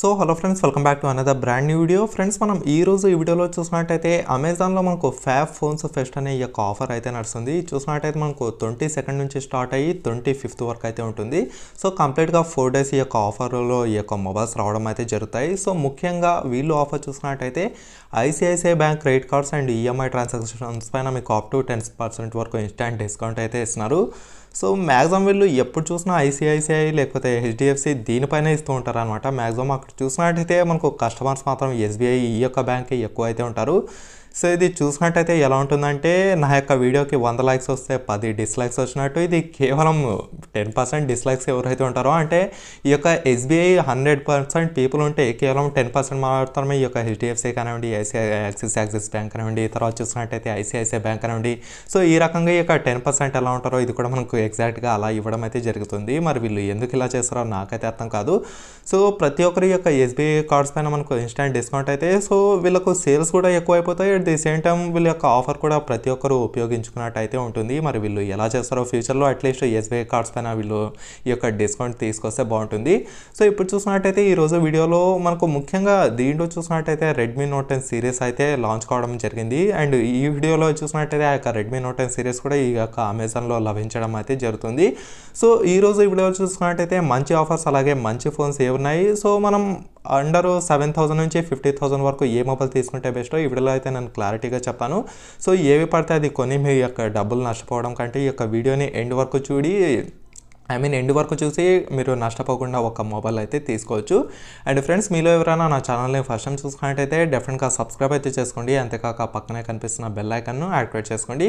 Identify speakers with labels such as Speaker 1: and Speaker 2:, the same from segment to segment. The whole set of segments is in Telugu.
Speaker 1: so hello friends welcome back to another brand new video friends మనం ఈ రోజు ఈ వీడియోలో చూసినట్టయితే అమెజాన్లో మనకు ఫ్యాబ్ ఫోన్స్ ఫెస్ట్ అనే ఈ యొక్క ఆఫర్ అయితే నడుస్తుంది చూసినట్టయితే మనకు ట్వంటీ సెకండ్ నుంచి స్టార్ట్ అయ్యి ట్వంటీ ఫిఫ్త్ వరకు అయితే ఉంటుంది సో కంప్లీట్గా ఫోర్ డేస్ ఈ యొక్క ఆఫర్లో ఈ యొక్క మొబైల్స్ రావడం అయితే జరుగుతాయి సో ముఖ్యంగా వీళ్ళు ఆఫర్ చూసినట్టయితే ICICI bank credit cards and EMI transactions పైన మీకు అప్ టు టెన్ పర్సెంట్ వరకు ఇన్స్టాంట్ డిస్కౌంట్ అయితే ఇస్తున్నారు సో మ్యాక్సిమం వీళ్ళు ఎప్పుడు చూసినా ఐసిఐసిఐ లేకపోతే హెచ్డిఎఫ్సి దీనిపైన ఇస్తూ ఉంటారు అనమాట మ్యాక్సిమం అక్కడ చూసినట్టయితే మనకు కస్టమర్స్ మాత్రం ఎస్బీఐ ఈ యొక్క బ్యాంకే ఎక్కువ అయితే ఉంటారు సో ఇది చూసినట్టయితే ఎలా ఉంటుందంటే నా యొక్క వీడియోకి వంద లైక్స్ వస్తే పది డిస్లైక్స్ వచ్చినట్టు ఇది కేవలం టెన్ పర్సెంట్ డిస్లైక్స్ ఎవరైతే ఉంటారో అంటే ఈ యొక్క ఎస్బీఐ హండ్రెడ్ పర్సెంట్ పీపుల్ ఉంటే కేవలం టెన్ పర్సెంట్ మాత్రమే ఈ యొక్క హెచ్డిఎఫ్సీ కానివ్వండి ఐసీఐ యాక్సిస్ యాక్సిస్ బ్యాంక్ కానివ్వండి తర్వాత చూసినట్టయితే ఐసీఐసీఐ బ్యాంక్ కానివ్వండి సో ఈ రకంగా ఈ యొక్క టెన్ పర్సెంట్ ఎలా ఉంటారో ఇది కూడా మనకు ఎగ్జాక్ట్గా అలా ఇవ్వడం అయితే జరుగుతుంది మరి వీళ్ళు ఎందుకు ఇలా చేస్తారో నాకైతే అర్థం కాదు సో ప్రతి ఒక్కరి యొక్క ఎస్బీఐ కార్డ్స్ పైన మనకు ఇన్స్టాంట్ డిస్కౌంట్ అయితే సో వీళ్ళకు సేల్స్ కూడా ఎక్కువైపోతాయి ఈ సేమ్ టైం వీళ్ళ యొక్క ఆఫర్ కూడా ప్రతి ఒక్కరు ఉపయోగించుకున్నట్టయితే ఉంటుంది మరి వీళ్ళు ఎలా చేస్తారో ఫ్యూచర్లో అట్లీస్ట్ ఎస్బీఐ కార్డ్స్ పైన వీళ్ళు ఈ యొక్క డిస్కౌంట్ తీసుకొస్తే బాగుంటుంది సో ఇప్పుడు చూసినట్టయితే ఈరోజు వీడియోలో మనకు ముఖ్యంగా దీంట్లో చూసినట్టయితే రెడ్మీ నోట్ టెన్ సిరీస్ అయితే లాంచ్ కావడం జరిగింది అండ్ ఈ వీడియోలో చూసినట్టయితే ఆ యొక్క రెడ్మీ నోట్ టెన్ సిరీస్ కూడా ఈ యొక్క అమెజాన్లో లభించడం అయితే జరుగుతుంది సో ఈరోజు వీడియోలో చూసుకున్నట్టయితే మంచి ఆఫర్స్ అలాగే మంచి ఫోన్స్ ఏ ఉన్నాయి సో మనం అండర్ సెవెన్ థౌసండ్ నుంచి ఫిఫ్టీ థౌసండ్ వరకు ఏ మొబైల్ తీసుకుంటే బెస్ట్ ఈ వీడియోలో అయితే నేను క్లారిటీగా చెప్పాను సో ఏవి పడితే అది కొని మీ యొక్క డబ్బులు నష్టపోవడం కంటే ఈ యొక్క వీడియోని ఎండ్ వరకు చూడి ఐ మీన్ ఎండ్ వరకు చూసి మీరు నష్టపోకుండా ఒక మొబైల్ అయితే తీసుకోవచ్చు అండ్ ఫ్రెండ్స్ మీలో ఎవరైనా నా ఛానల్ని ఫస్ట్ టైం చూసుకున్నట్టయితే డెఫినెట్గా సబ్స్క్రైబ్ అయితే చేసుకోండి అంతేకాక పక్కనే కనిపిస్తున్న బెల్ ఐకన్ను యాక్టివేట్ చేసుకోండి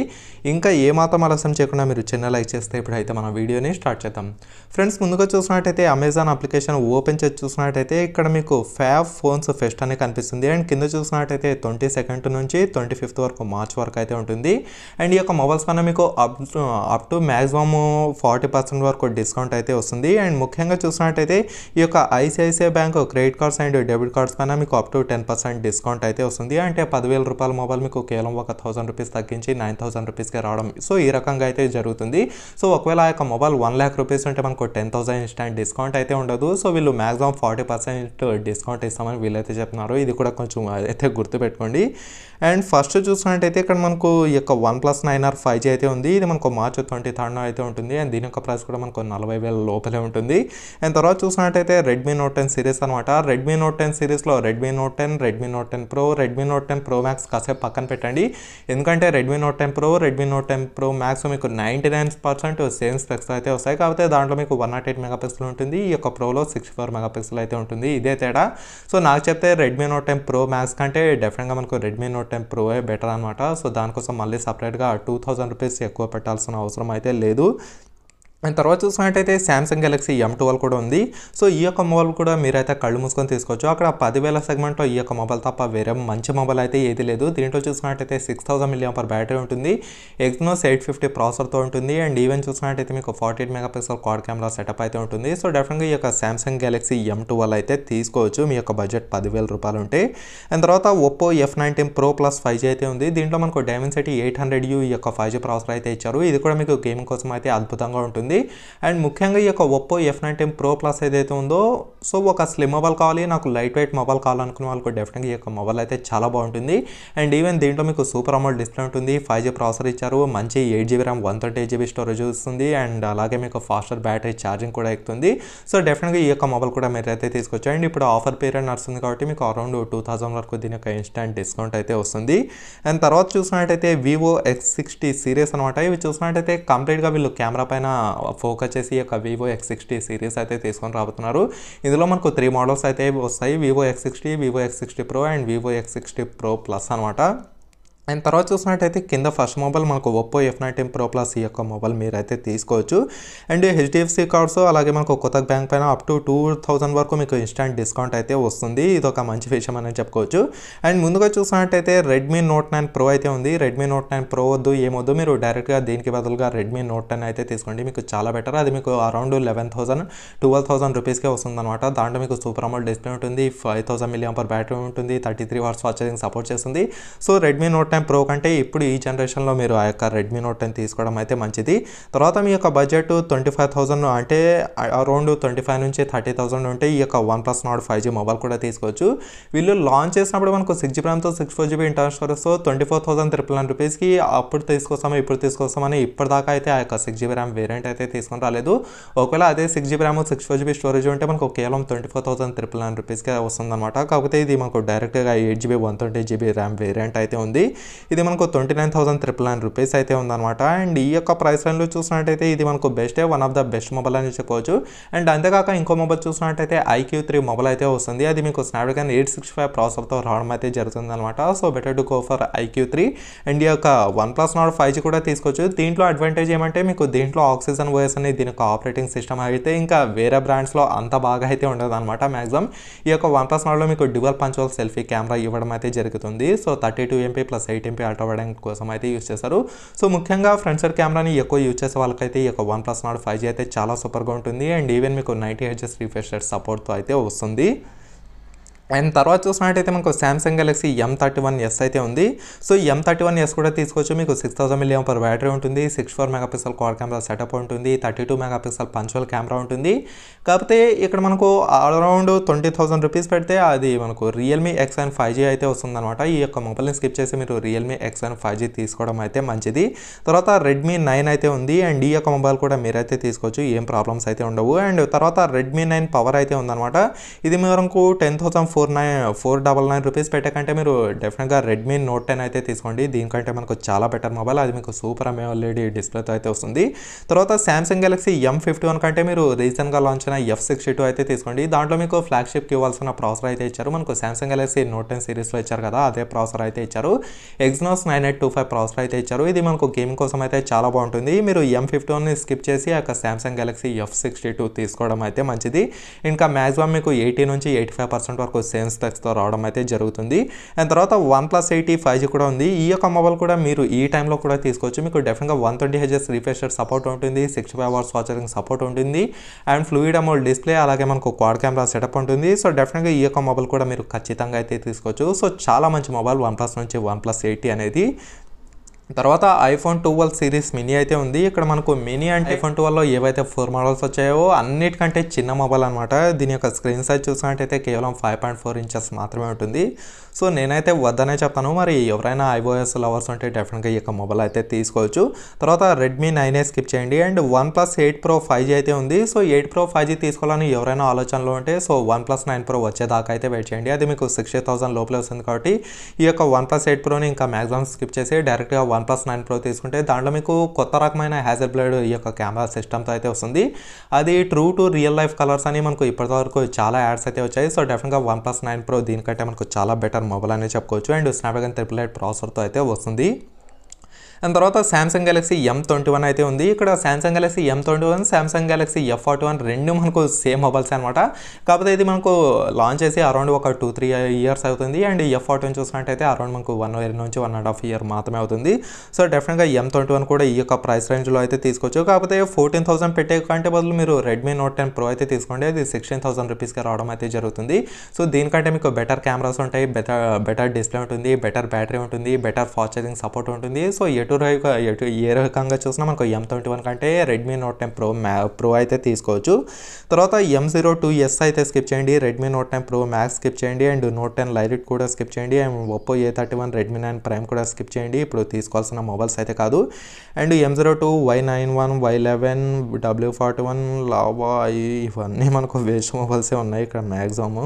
Speaker 1: ఇంకా ఏ మాత్రం ఆలస్యం చేయకుండా మీరు చిన్న లైక్ చేస్తే ఇప్పుడైతే మన వీడియోని స్టార్ట్ చేద్దాం ఫ్రెండ్స్ ముందుగా చూసినట్టయితే అమెజాన్ అప్లికేషన్ ఓపెన్ చేసి చూసినట్టయితే ఇక్కడ మీకు ఫ్యాబ్ ఫోన్స్ ఫెస్ట్ అని కనిపిస్తుంది అండ్ కింద చూసినట్టయితే ట్వంటీ సెకండ్ నుంచి ట్వంటీ ఫిఫ్త్ వరకు మార్చ్ వరకు అయితే ఉంటుంది అండ్ ఈ యొక్క మొబైల్స్ పైన మీకు up up to maximum forty percent వరకు డిస్కౌంట్ అయితే వస్తుంది అండ్ ముఖ్యంగా చూసినట్టయితే ఈ యొక్క ICICI bank credit cards and debit cards పైన మీకు up to ten percent discount అయితే వస్తుంది అంటే పదివేల రూపాయల మొబైల్ మీకు కేవలం ఒక థౌసండ్ రూపీస్ తగ్గించి నైన్ థౌసండ్ రూపీస్కి రావడం సో ఈ రకంగా అయితే జరుగుతుంది సో ఒకవేళ ఆ యొక్క మొబైల్ వన్ ల్యాక్ రూపీస్ ఉంటే మనకు టెన్ థౌసండ్ ఇన్స్టాంట్ డిస్కౌంట్ అయితే ఉండదు సో వీళ్ళు మ్యాక్సిమం ఫార్టీ పర్సెంట్ డిస్కౌంట్ ఇస్తామని వీళ్ళైతే చెప్తున్నారు ఇది కూడా కొంచెం అయితే గుర్తుపెట్టుకోండి అండ్ ఫస్ట్ చూసినట్టయితే ఇక్కడ మనకు ఈ యొక్క OnePlus nine R five G అయితే ఉంది ఇది మనకు మార్చ్ ట్వంటీ థర్డ్ అయితే ఉంటుంది అండ్ దీని యొక్క ప్రైస్ కూడా మనకు దాదాపు నలభై వేల లోపలే ఉంటుంది అండ్ తర్వాత చూసినట్టయితే రెడ్మీ నోట్ టెన్ సిరీస్ అనమాట రెడ్మీ నోట్ టెన్ సిరీస్లో Redmi Note ten Redmi Note ten Pro Redmi Note ten Pro Max కాసేపు పక్కన పెట్టండి ఎందుకంటే Redmi Note ten Pro Redmi Note ten Pro Max మీకు ninety nine percent same specs అయితే వస్తాయి కాకపోతే దాంట్లో మీకు వన్ నాట్ ఎయిట్ మెగాపిక్సెల్ ఉంటుంది ఈ యొక్క ప్రోలో సిక్స్టీ ఫోర్ మెగాపిక్సెల్ అయితే ఉంటుంది ఇదే తేడా సో నాకు చెప్తే Redmi Note ten Pro Max కంటే డెఫినెట్గా మనకు రెడ్మీ నోట్ టెన్ ప్రోవే బెటర్ అనమాట సో దానికోసం మళ్ళీ సపరేట్గా టూ థౌసండ్ రూపీస్ ఎక్కువ పెట్టాల్సిన అవసరం అయితే లేదు అండ్ తర్వాత చూసినట్టయితే శాంసంగ్ గెలాక్సీ ఎం ట్వెల్వ్ కూడా ఉంది సో ఈ యొక్క మొబైల్ కూడా మీరైతే కళ్ళు మూసుకొని తీసుకోవచ్చు అక్కడ పదివేల సెగ్మెంట్లో ఈ యొక్క మొబైల్ తప్ప వేరే మంచి మొబైల్ అయితే ఏది లేదు దీంట్లో చూసినట్టయితే సిక్స్ థౌసండ్ మిలియం పర్ బ్యాటరీ ఉంటుంది ఎగ్నోస్ ఎయిట్ ఫిఫ్టీ ప్రాసర్తో ఉంటుంది అండ్ ఈవెన్ చూసినట్టయితే మీకు forty eight mega megapixel quad camera setup అయితే ఉంటుంది సో డెఫినెట్గా ఈ యొక్క శాంసంగ్ గెలాక్సీ ఎం ట్వెల్వ్ అయితే తీసుకోవచ్చు మీ యొక్క బడ్జెట్ పదివేల రూపాయలు ఉంటే అండ్ తర్వాత Oppo F nineteen Pro Plus five G అయితే ఉంది దీంట్లో మనకు డైమెన్సిటీ ఎయిట్ హండ్రెడ్ యూ ఈ యొక్క ఫైవ్ జీ ప్రాసెసర్ అయితే ఇచ్చారు ఇది కూడా మీకు గేమింగ్ కోసం అయితే అద్భుతంగా ఉంటుంది ఉంటుంది అండ్ ముఖ్యంగా ఈ యొక్క Oppo F nine ten Pro Plus ఏదైతే ఉందో సో ఒక స్లిమ్ మొబైల్ కావాలి నాకు లైట్ వెయిట్ మొబైల్ కావాలనుకున్న వాళ్ళకు డెఫినెట్గా ఈ యొక్క మొబైల్ అయితే చాలా బాగుంటుంది అండ్ ఈవెన్ దీంట్లో మీకు సూపర్ అమౌంట్ డిస్ప్లే ఉంటుంది ఫైవ్ జీ ప్రాసెసర్ ఇచ్చారు మంచి eight GB RAM one thirty eight GB storage వస్తుంది అండ్ అలాగే మీకు ఫాస్టర్ బ్యాటరీ ఛార్జింగ్ కూడా ఎక్కుతుంది సో డెఫినెట్గా ఈ యొక్క మొబైల్ కూడా అయితే తీసుకోవచ్చు అండ్ ఇప్పుడు ఆఫర్ పీరియడ్ నడుస్తుంది కాబట్టి మీకు అరౌండ్ టూ థౌసండ్ వరకు దీని యొక్క ఇన్స్టాంట్ డిస్కౌంట్ అయితే వస్తుంది అండ్ తర్వాత చూసినట్టయితే వివో ఎక్స్ సిక్స్టీ సిరీస్ అనమాట ఇవి చూసినట్టయితే కంప్లీట్గా వీళ్ళు కెమెరా పైన ఫోకస్ చేసి ఒక వివో ఎక్స్ సిక్స్టీ సిరీస్ అయితే తీసుకొని రాబోతున్నారు ఇందులో మనకు త్రీ మోడల్స్ అయితే వస్తాయి Vivo X sixty Vivo X sixty Pro and Vivo X sixty Pro Plus అనమాట అండ్ తర్వాత చూసినట్టయితే కింద ఫస్ట్ మొబైల్ మనకు Oppo F nine ten Pro Plus ఈ యొక్క మొబైల్ మీరు అయితే తీసుకోవచ్చు అండ్ హెచ్డిఎఫ్సి కార్డ్స్ అలాగే మనకు కొత్త బ్యాంక్ పైన అప్ టు టూ థౌసండ్ వరకు మీకు ఇన్స్టాంట్ డిస్కౌంట్ అయితే వస్తుంది ఇది ఒక మంచి విషయం అని చెప్పుకోవచ్చు అండ్ ముందుగా చూసినట్టయితే రెడ్మీ నోట్ నైన్ ప్రో అయితే ఉంది రెడ్మీ నోట్ నైన్ ప్రో వద్దు ఏమొద్దు మీరు డైరెక్ట్గా దీనికి బదులుగా రెడ్మీ నోట్ టెన్ అయితే తీసుకోండి మీకు చాలా బెటర్ అది మీకు around eleven thousand twelve thousand రూపీస్కే వస్తుంది అనమాట దాంట్లో మీకు సూపర్ అమౌంట్ డిస్ప్లే ఉంటుంది ఫైవ్ థౌసండ్ మిలియం బ్యాటరీ ఉంటుంది thirty three hours fast support చేస్తుంది so Redmi Note ten Pro కంటే ఇప్పుడు ఈ జనరేషన్లో మీరు ఆ యొక్క రెడ్మీ నోట్ టెన్ తీసుకోవడం అయితే మంచిది తర్వాత మీ యొక్క బడ్జెట్ ట్వంటీ ఫైవ్ థౌసండ్ అంటే అరౌండ్ ట్వంటీ ఫైవ్ నుంచి థర్టీ థౌసండ్ ఉంటే ఈ యొక్క OnePlus Nord five G mobile కూడా తీసుకోవచ్చు వీళ్ళు లాంచ్ చేసినప్పుడు మనకు సిక్స్ జీ ర్యామ్తో సిక్స్ ఫోర్ జీబీ ఇంటర్నల్ స్టోరేజ్తో twenty four thousand triple nine రూపీస్కి అప్పుడు తీసుకొస్తాము ఇప్పుడు తీసుకొస్తామని ఇప్పటిదాకా అయితే ఆ యొక్క సిక్స్ జీబీ ర్యామ్ వేరియంట్ అయితే తీసుకుని రాలేదు ఒకవేళ అదే six GB RAM six four GB storage ఉంటే మనకు కేవలం twenty four thousand triple nine రూపీస్కే వస్తుందన్నమాట కాకపోతే ఇది మనకు డైరెక్ట్గా eight GB one twenty GB RAM variant అయితే ఉంది ఇది మనకు twenty nine thousand triple nine rupees అయితే ఉందన్నమాట అండ్ ఈ యొక్క ప్రైస్ లైన్లో చూసినట్టయితే ఇది మనకు బెస్టే one of the best mobile అని చెప్పుకోవచ్చు అండ్ అంతేకాక ఇంకో మొబైల్ చూసినట్టయితే ఐక్యూ త్రీ మొబైల్ అయితే వస్తుంది అది మీకు స్నాప్డ్రాగన్ ఎయిట్ సిక్స్ ఫైవ్ ప్రాసెసర్తో రావడం అయితే అనమాట so better to go for iQOO three and ఈ యొక్క OnePlus Nord five G కూడా తీసుకోవచ్చు దీంట్లో అడ్వాంటేజ్ ఏమంటే మీకు దీంట్లో ఆక్సిజన్ ఓఎస్ అనేది దీని యొక్క ఆపరేటింగ్ సిస్టమ్ అయితే ఇంకా వేరే బ్రాండ్స్లో అంత బాగా అయితే ఉండదు అనమాట మ్యాక్సిమం ఈ యొక్క వన్ ప్లస్ నాట్లో మీకు డ్యువల్ పంచోల్ సెల్ఫీ కెమెరా ఇవ్వడం అయితే జరుగుతుంది so thirty two MP plus eight MP ultra కోసం అయితే యూస్ చేస్తారు సో ముఖ్యంగా ఫ్రంట్ సైడ్ కెమెరాని ఎక్కువ యూజ్ చేసే వాళ్ళకైతే ఈ యొక్క OnePlus Nord five G అయితే చాలా సూపర్గా ఉంటుంది అండ్ ఈవెన్ మీకు నైంటీ హెచ్ఎస్ రిఫ్రెష్ సపోర్ట్తో అయితే వస్తుంది అండ్ తర్వాత చూసినట్టయితే మనకు Samsung Galaxy M thirty one S అయితే ఉంది so M thirty one S కూడా తీసుకోవచ్చు మీకు సిక్స్ థౌసండ్ మిలియం పర్ బ్యాటరీ ఉంటుంది six four pixel quad camera setup ఉంటుంది thirty two pixel punctual camera ఉంటుంది కాకపోతే ఇక్కడ మనకు అరౌండ్ ట్వంటీ థౌసండ్ రూపీస్ పెడితే అది మనకు Realme X and five G అయితే వస్తుందన్నమాట ఈ యొక్క మొబైల్ని స్కిప్ చేసి మీరు Realme X and five G తీసుకోవడం అయితే మంచిది తర్వాత రెడ్మీ నైన్ అయితే ఉంది అండ్ ఈ యొక్క మొబైల్ కూడా మీరైతే తీసుకోవచ్చు ఏం ప్రాబ్లమ్స్ అయితే ఉండవు అండ్ తర్వాత రెడ్మీ నైన్ పవర్ అయితే ఉందన్నమాట ఇది మనకు ten thousand four nine four double nine rupees పెట్టకంటే మీరు డెఫినెట్గా రెడ్మీ నోట్ టెన్ అయితే తీసుకోండి దీనికంటే మనకు చాలా బెటర్ మొబైల్ అది మీకు సూపర్ అమేలేడి డిస్ప్లేతో అయితే వస్తుంది తర్వాత Samsung Galaxy M fifty one కంటే మీరు రీసెంట్గా లాంచ్ అయిన ఎఫ్ సిక్స్టీ టూ అయితే తీసుకోండి దాంట్లో మీకు ఫ్లాగ్షిప్ ఇవ్వాల్సిన ప్రాసెసర్ అయితే ఇచ్చారు మనకు శాంసంగ్ గెలాక్సీ నోట్ టెన్ సిరీస్లో ఇచ్చారు కదా అదే ప్రాసెసర్ అయితే ఇచ్చారు Exynos nine eight two five processor అయితే ఇచ్చారు ఇది మనకు గేమింగ్ కోసం అయితే చాలా బాగుంటుంది మీరు ఎం ఫిఫ్టీ వన్ని స్కిప్ చేసి ఆ Samsung Galaxy F sixty two తీసుకోవడం అయితే మంచిది ఇంకా మ్యాక్సిమం మీకు ఎయిటీ నుంచి ఎయిటీ ఫైవ్ పర్సెంట్ వరకు సేమ్ స్పెక్స్తో రావడం అయితే జరుగుతుంది అండ్ తర్వాత OnePlus eight T five G కూడా ఉంది ఈ యొక్క మొబైల్ కూడా మీరు ఈ టైంలో కూడా తీసుకోవచ్చు మీకు డెఫినెట్గా one twenty Hz refresher support ఉంటుంది six five hours watt charging support ఉంటుంది అండ్ ఫ్లూయిడ్ అమౌల్ డిస్ప్లే అలాగే మనకు క్వాడ్ కెమెరా సెటప్ ఉంటుంది సో డెఫినెట్గా ఈ యొక్క మొబైల్ కూడా మీరు ఖచ్చితంగా అయితే తీసుకోవచ్చు సో చాలా మంచి మొబైల్ వన్ ప్లస్ నుంచి వన్ ప్లస్ ఎయిటీ అనేది తర్వాత ఐఫోన్ ట్వెల్వ్ సిరీస్ మినీ అయితే ఉంది ఇక్కడ మనకు మినీ అండ్ ఐఫోన్ ట్వెల్వ్లో ఏవైతే ఫోర్ మోడల్స్ వచ్చాయో అన్నిటికంటే చిన్న మొబైల్ అనమాట దీని యొక్క స్క్రీన్ సైజ్ చూసినట్టయితే కేవలం ఫైవ్ పాయింట్ ఫోర్ ఇంచెస్ మాత్రమే ఉంటుంది సో నేనైతే వద్దనే చెప్తాను మరి ఎవరైనా ఐఓఎస్ లవర్స్ ఉంటే డెఫినెట్గా ఈ యొక్క మొబైల్ అయితే తీసుకోవచ్చు తర్వాత రెడ్మీ నైన్ ఏ స్కిప్ చేయండి and OnePlus eight Pro five G అయితే ఉంది so eight Pro five G తీసుకోవాలని ఎవరైనా ఆలోచనలో ఉంటే so OnePlus nine Pro వచ్చేదాకా అయితే వెయిట్ చేయండి అది మీకు సిక్స్టీ థౌసండ్ లోపలే వస్తుంది కాబట్టి ఈ యొక్క వన్ ప్లస్ ఎయిట్ ప్రోని ఇంకా మ్యాక్సిమం స్కిప్ చేసి డైరెక్ట్గా one OnePlus nine Pro తీసుకుంటే దాంట్లో మీకు కొత్త రకమైన హ్యాజర్ బ్లేడ్ ఈ యొక్క కెమెరా సిస్టమ్తో అయితే వస్తుంది అది true to real life colours అని మనకు ఇప్పటివరకు చాలా యాడ్స్ అయితే వచ్చాయి సో డెఫినెట్గా వన్ ప్లస్ నైన్ ప్రో దీనికంటే మనకు చాలా బెటర్ మొబైల్ అనే చెప్పుకోవచ్చు అండ్ స్నాప్డ్రాగన్ త్రిపుల్ ఎయిట్ ప్రాసెసర్తో అయితే వస్తుంది అండ్ తర్వాత Samsung Galaxy M twenty one అయితే ఉంది ఇక్కడ Samsung Galaxy M twenty one Samsung Galaxy F forty one రెండు మనకు సేమ్ మొబైల్స్ అనమాట కాకపోతే ఇది మనకు లాంచ్ చేసి అరౌండ్ ఒక టూ త్రీ ఇయర్స్ అవుతుంది అండ్ ఎఫ్ ఫార్టీ వన్ చూసినట్టయితే అరౌండ్ మనకు వన్ ఇయర్ నుంచి వన్ అండ్ హాఫ్ ఇయర్ మాత్రమే అవుతుంది సో డెఫినెట్గా ఎం ట్వంటీ వన్ కూడా ఈ యొక్క ప్రైస్ రేంజ్లో అయితే తీసుకోవచ్చు కాకపోతే ఫోర్టీన్ థౌసండ్ పెట్టే కంటే బదులు మీరు రెడ్మీ నోట్ టెన్ ప్రో అయితే తీసుకోండి అది సిక్స్టీన్ థౌసండ్ రూపీస్కి రావడం అయితే జరుగుతుంది సో దీనికంటే మీకు బెటర్ కెమెరాస్ ఉంటాయి బెటర్ బెటర్ డిస్ప్లే ఉంటుంది బెటర్ బ్యాటరీ ఉంటుంది బెటర్ ఫాస్ట్ ఛార్జింగ్ సపోర్ట్ ఉంటుంది సో ఎటు ఎటు ఏ రకంగా చూసినా మనకు ఎం ట్వంటీ వన్ కంటే రెడ్మీ నోట్ టెన్ ప్రో మ్యా ప్రో అయితే తీసుకోవచ్చు తర్వాత ఎం జీరో టూ ఎస్ అయితే స్కిప్ చేయండి Redmi Note ten Pro Max skip చేయండి అండ్ నోట్ టెన్ లైట్ కూడా స్కిప్ చేయండి and Oppo A thirty one Redmi nine Prime కూడా స్కిప్ చేయండి ఇప్పుడు తీసుకోవాల్సిన మొబైల్స్ అయితే కాదు and M zero two Y nine one Y eleven W forty one Lava ఇవన్నీ మనకు వేస్ట్ మొబైల్సే ఉన్నాయి ఇక్కడ మ్యాక్సిమమ్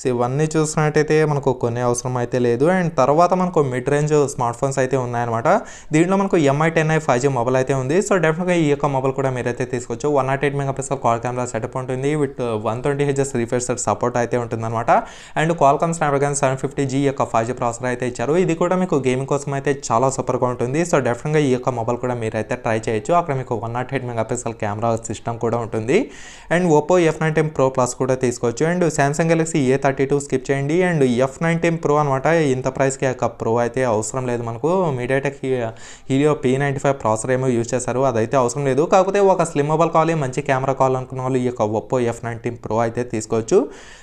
Speaker 1: సో ఇవన్నీ చూసినట్టయితే మనకు కొనే అవసరం అయితే లేదు అండ్ తర్వాత మనకు మిడ్ రేంజ్ స్మార్ట్ ఫోన్స్ అయితే ఉన్నాయన్నమాట దీంట్లో మనకు Mi ten I five G mobile అయితే ఉంది సో డెఫినెట్గా ఈ యొక్క మొబైల్ కూడా మీరైతే తీసుకోవచ్చు one nought eight mega pixel quad camera setup ఉంటుంది with one twenty Hz refresh support అయితే ఉంటుందన్నమాట and Qualcomm Snapdragon seven fifty G యొక్క ఫైవ్ జీ ప్రాసెసర్ అయితే ఇచ్చారు ఇది కూడా మీకు గేమింగ్ కోసం అయితే చాలా సూపర్గా ఉంటుంది సో డెఫినెట్గా ఈ యొక్క మొబైల్ కూడా మీరైతే ట్రై చేయొచ్చు అక్కడ మీకు one nought eight mega pixel camera system కూడా ఉంటుంది and Oppo F nine ten Pro Plus కూడా తీసుకోవచ్చు and Samsung Galaxy A thirty two skip చేయండి అండ్ ఎఫ్ నైన్టీన్ ప్రో అనమాట ఇంత ప్రైస్కి యొక్క ప్రో అయితే అవసరం లేదు మనకు MediaTek Helio P ninety five processor ఏమో యూజ్ చేశారు అదైతే అవసరం లేదు కాకపోతే ఒక మొబైల్ కాల్ మంచి కెమెరా కాల్ అనుకున్న వాళ్ళు ఈ యొక్క ఒప్పో ఎఫ్ నైన్టీన్ ప్రో అయితే తీసుకోవచ్చు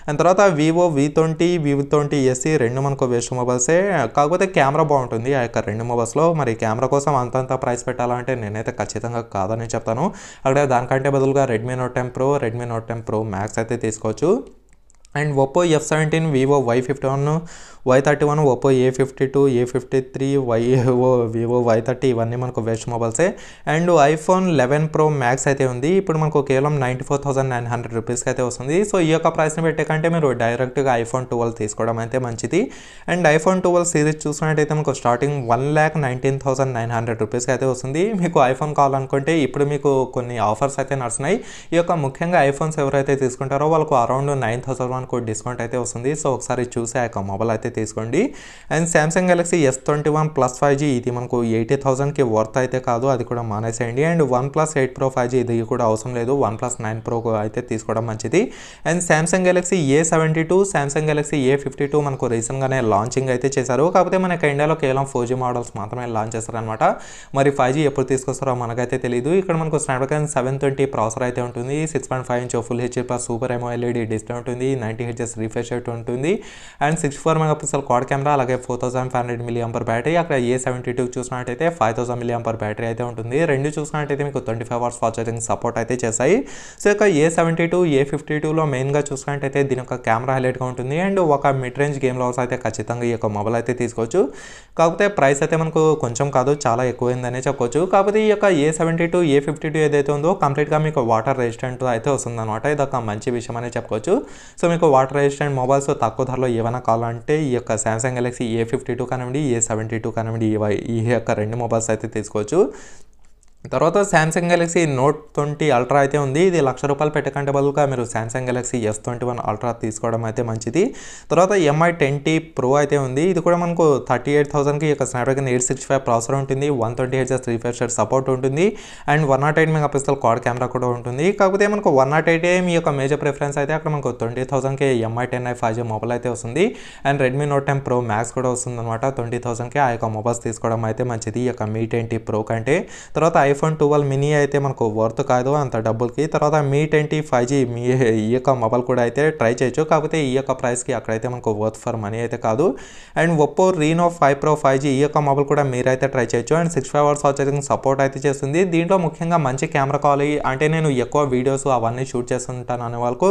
Speaker 1: అండ్ తర్వాత Vivo V twenty Vivo twenty SE రెండు మనకు వేస్ట్ మొబైల్సే కాకపోతే కెమెరా బాగుంటుంది ఆ యొక్క రెండు మొబైల్స్లో మరి కెమెరా కోసం అంతంత ప్రైస్ పెట్టాలంటే నేనైతే ఖచ్చితంగా కాదని చెప్తాను అక్కడ దానికంటే బదులుగా Redmi Note ten Pro Redmi Note ten Pro Max అయితే తీసుకోవచ్చు and Oppo F17 Vivo Y51 Y thirty one Oppo A fifty two A fifty three వైఓ వివో వై థర్టీ ఇవన్నీ మనకు వెస్ట్ మొబైల్సే and iPhone eleven Pro Max అయితే ఉంది ఇప్పుడు మనకు కేవలం ninety four thousand nine hundred రూపీస్కి అయితే వస్తుంది సో ఈ యొక్క ప్రైస్ని పెట్టే కంటే మీరు డైరెక్ట్గా ఐఫోన్ టువల్ తీసుకోవడం అయితే మంచిది అండ్ ఐఫోన్ ట్వెల్వ్ సిరీస్ చూసుకున్నట్టయితే మనకు starting one lakh nineteen thousand nine hundred రూపీస్కి అయితే వస్తుంది మీకు ఐఫోన్ కావాలనుకుంటే ఇప్పుడు మీకు కొన్ని ఆఫర్స్ అయితే నడుస్తున్నాయి ఈ యొక్క ముఖ్యంగా ఐఫోన్స్ ఎవరైతే తీసుకుంటారో వాళ్ళకు అరౌండ్ నైన్ థౌసండ్ వరకు డిస్కౌంట్ అయితే వస్తుంది సో ఒకసారి చూసే ఆ యొక్క మొబైల్ అయితే అయితే తీసుకోండి and Samsung Galaxy S twenty one Plus five G ఇది మనకు ఎయిటీ థౌసండ్కి వర్త్ అయితే కాదు అది కూడా మానేసేయండి and OnePlus eight Pro five G ఇది కూడా అవసరం లేదు వన్ ప్లస్ నైన్ ప్రో అయితే తీసుకోవడం మంచిది and Samsung Galaxy A seventy two Samsung Galaxy A fifty two మనకు రీసెంట్గానే లాంచింగ్ అయితే చేశారు కాకపోతే మనకి ఇండియాలో కేవలం ఫోర్ జీ మోడల్స్ మాత్రమే లాంచ్ చేస్తారనమాట మరి ఫైవ్ జీ ఎప్పుడు తీసుకొస్తారో మనకైతే తెలియదు ఇక్కడ మనకు స్నాప్డ్రాగన్ సెవెన్ ట్వంటీ ప్రాసెసర్ అయితే ఉంటుంది six point five inch full H plus super ఎమో డిస్ప్లే ఉంటుంది నైంటీ హెచ్ఎస్ రిఫ్రెష్ రేట్ ఉంటుంది అండ్ సిక్స్ ఫోర్ మెగా అసలు క్వాడ్ కెమెరా అలాగే four thousand five hundred మిలియం per battery అక్కడ ఏ సెవెంటీ టూ చూసినట్టయితే ఫైవ్ థౌసండ్ మిలియం పర్ బ్యాటరీ అయితే ఉంటుంది రెండు చూసినట్టయితే మీకు twenty five hours fast charging support అయితే చేశాయి సో యొక్క A seventy two A fifty టూలో మెయిన్గా చూసినట్టయితే దీని యొక్క కెమెరా హైలైట్గా ఉంటుంది అండ్ ఒక మిడ్ రేంజ్ గేమ్ లవర్స్ అయితే ఖచ్చితంగా ఈ యొక్క మొబైల్ అయితే తీసుకోవచ్చు కాకపోతే ప్రైస్ అయితే మనకు కొంచెం కాదు చాలా ఎక్కువైందనే చెప్పొచ్చు కాకపోతే ఈ యొక్క A seventy two A fifty two ఏదైతే ఉందో కంప్లీట్గా మీకు వాటర్ రెసిస్టెంట్ అయితే వస్తుందన్నమాట ఇది ఒక మంచి విషయం అనే చెప్పుకోవచ్చు సో మీకు వాటర్ రెసిస్టెంట్ మొబైల్స్ తక్కువ ధరలో ఏమైనా కావాలంటే ఈ యొక్క Samsung Galaxy A fifty two కానివ్వండి ఏ సెవెంటీ టూ కానివ్వండి ఈ యొక్క రెండు మొబైల్స్ అయితే తీసుకోవచ్చు తర్వాత Samsung Galaxy Note twenty Ultra అయితే ఉంది ఇది లక్ష రూపాయలు పెట్టకంటే బదులుగా మీరు Samsung Galaxy S twenty one Ultra తీసుకోవడం అయితే మంచిది తర్వాత ఎంఐ ట్వంటీ ప్రో అయితే ఉంది ఇది కూడా మనకు థర్టీ ఎయిట్ థౌసండ్కి ఒక Snapdragon eight six five processor ఉంటుంది one twenty Hz refresher support ఉంటుంది and one nought eight mega pixel quad camera కూడా ఉంటుంది కాకపోతే మనకు వన్ నాట్ ఎయిట్ మీ యొక్క మేజర్ ప్రిఫరెన్స్ అయితే అక్కడ మనకు ట్వంటీ థౌసండ్కి Mi ten I five G mobile అయితే వస్తుంది and Redmi Note ten Pro Max కూడా వస్తుంది అనమాట ట్వంటీ థౌసండ్కి ఆ యొక్క మొబైల్స్ తీసుకోవడం అయితే మంచిది ఈ యొక్క మీ ట్వంటీ ప్రో కంటే తర్వాత ఐఫోన్ ట్వెల్వ్ మినీ అయితే మనకు వర్త్ కాదు అంత డబ్బులకి తర్వాత మీ ట్వంటీ ఫైవ్ జీ మీ ఈ యొక్క మొబైల్ కూడా అయితే ట్రై చేయొచ్చు కాకపోతే ఈ యొక్క ప్రైస్కి అక్కడైతే మనకు వర్త్ ఫర్ మనీ అయితే కాదు and Oppo Reno five Pro five G ఈ యొక్క మొబైల్ కూడా మీరైతే ట్రై చేయొచ్చు అండ్ సిక్స్ ఫైవ్ అవర్స్ వచ్చేసి సపోర్ట్ అయితే చేస్తుంది దీంట్లో ముఖ్యంగా మంచి కెమెరా క్వాలిటీ అంటే నేను ఎక్కువ వీడియోస్ అవన్నీ షూట్ చేస్తుంటాను అనే వాళ్ళకు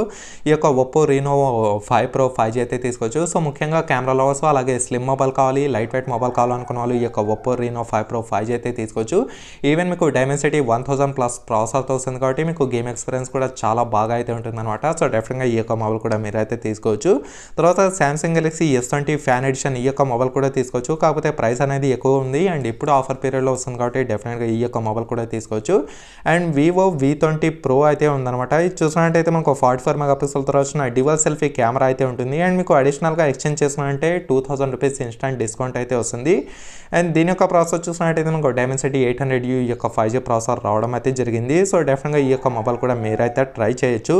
Speaker 1: ఈ యొక్క Oppo Reno five Pro five G అయితే తీసుకోవచ్చు సో ముఖ్యంగా కెమెరా లవర్స్ అలాగే స్లిమ్ మొబైల్ కావాలి లైట్ వెయిట్ మొబైల్ కావాలనుకున్న వాళ్ళు ఈ యొక్క Oppo Reno five Pro five G అయితే తీసుకోవచ్చు ఈవెన్ మీకు Dimensity one thousand plus process వస్తుంది కాబట్టి మీకు గేమ్ ఎక్స్పీరియన్స్ కూడా చాలా బాగా అయితే ఉంటుంది అనమాట సో డెఫినెట్గా ఈ యొక్క మొబైల్ కూడా మీరైతే తీసుకోవచ్చు తర్వాత Samsung Galaxy S twenty fan edition ఈ యొక్క మొబైల్ కూడా తీసుకోవచ్చు కాకపోతే ప్రైస్ అనేది ఎక్కువ ఉంది అండ్ ఇప్పుడు ఆఫర్ పీరియడ్లో వస్తుంది కాబట్టి డెఫినెట్గా ఈ యొక్క మొబైల్ కూడా తీసుకోవచ్చు and Vivo V twenty Pro అయితే ఉందన్నమాట ఇది చూసినట్టయితే మనకు ఫార్టీ ఫోర్ మెగా తర్వాత వచ్చిన డివల్ సెల్ఫీ కెమెరా అయితే ఉంటుంది అండ్ మీకు అడిషనల్గా ఎక్స్చేంజ్ చేసుకున్నట్టే two thousand rupees instant discount అయితే వస్తుంది అండ్ దీని యొక్క ప్రాసెస్ చూసినట్టయితే మనకు డైమెన్సిటీ ఎయిట్ హండ్రెడ్ యూ యొక్క ఫైవ్ జీ ప్రాసెసర్ రావడం అయితే జరిగింది సో డెఫినెట్గా ఈ యొక్క మొబైల్ కూడా మీరైతే ట్రై చేయొచ్చు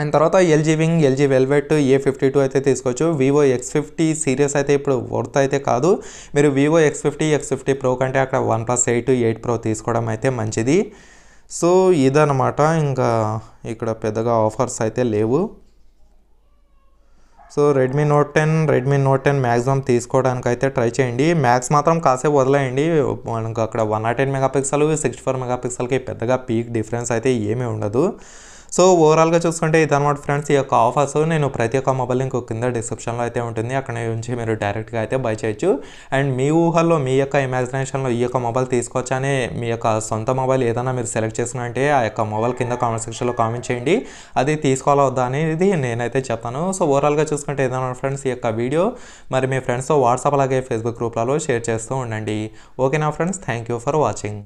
Speaker 1: అండ్ తర్వాత LG Wing LG Velvet A fifty two అయితే తీసుకోవచ్చు వివో ఎక్స్ ఫిఫ్టీ సిరీస్ అయితే ఇప్పుడు వర్త్ అయితే కాదు మీరు Vivo X fifty X fifty Pro కంటే అక్కడ OnePlus eight eight Pro తీసుకోవడం అయితే మంచిది సో ఇదనమాట ఇంకా ఇక్కడ పెద్దగా ఆఫర్స్ అయితే లేవు so Redmi Note ten Redmi Note ten maximum తీసుకోవడానికి అయితే ట్రై చేయండి మ్యాక్స్ మాత్రం కాసేపు వదిలేయండి మనకు అక్కడ one nought eight megapixel sixty four మెగాపిక్సల్కి పెద్దగా పీక్ డిఫరెన్స్ అయితే ఏమీ ఉండదు సో ఓవరాల్గా చూసుకుంటే ఇదన్నమాట ఫ్రెండ్స్ ఈ యొక్క ఆఫర్స్ నేను ప్రతి ఒక్క మొబైల్ ఇంకో కింద డిస్క్రిప్షన్లో అయితే ఉంటుంది అక్కడ నుంచి మీరు డైరెక్ట్గా అయితే బై చేయొచ్చు అండ్ మీ ఊహల్లో మీ యొక్క ఇమాజినేషన్లో ఈ యొక్క మొబైల్ తీసుకొచ్చని మీ యొక్క సొంత మొబైల్ ఏదైనా మీరు సెలెక్ట్ అంటే ఆ యొక్క మొబైల్ కింద కామెంట్ సెక్షన్లో కామెంట్ చేయండి అది తీసుకోవాలా వద్దా అనేది నేనైతే చెప్తాను సో ఓవరాల్గా చూసుకుంటే ఏదైనా ఫ్రెండ్స్ ఈ యొక్క వీడియో మరి మీ ఫ్రెండ్స్తో వాట్సాప్ అలాగే ఫేస్బుక్ గ్రూప్లలో షేర్ చేస్తూ ఉండండి ఓకేనా friends thank you for watching